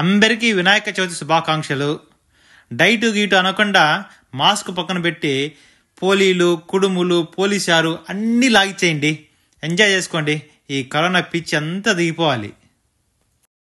అందరికీ వినాయక చవితి శుభాకాంక్షలు డైటు గీటు అనకుండా మాస్క్ పక్కన పెట్టి పోలీలు కుడుములు పోలీసారు అన్నీ లాగిచ్చేయండి ఎంజాయ్ చేసుకోండి ఈ కరోనా పిచ్చి అంతా దిగిపోవాలి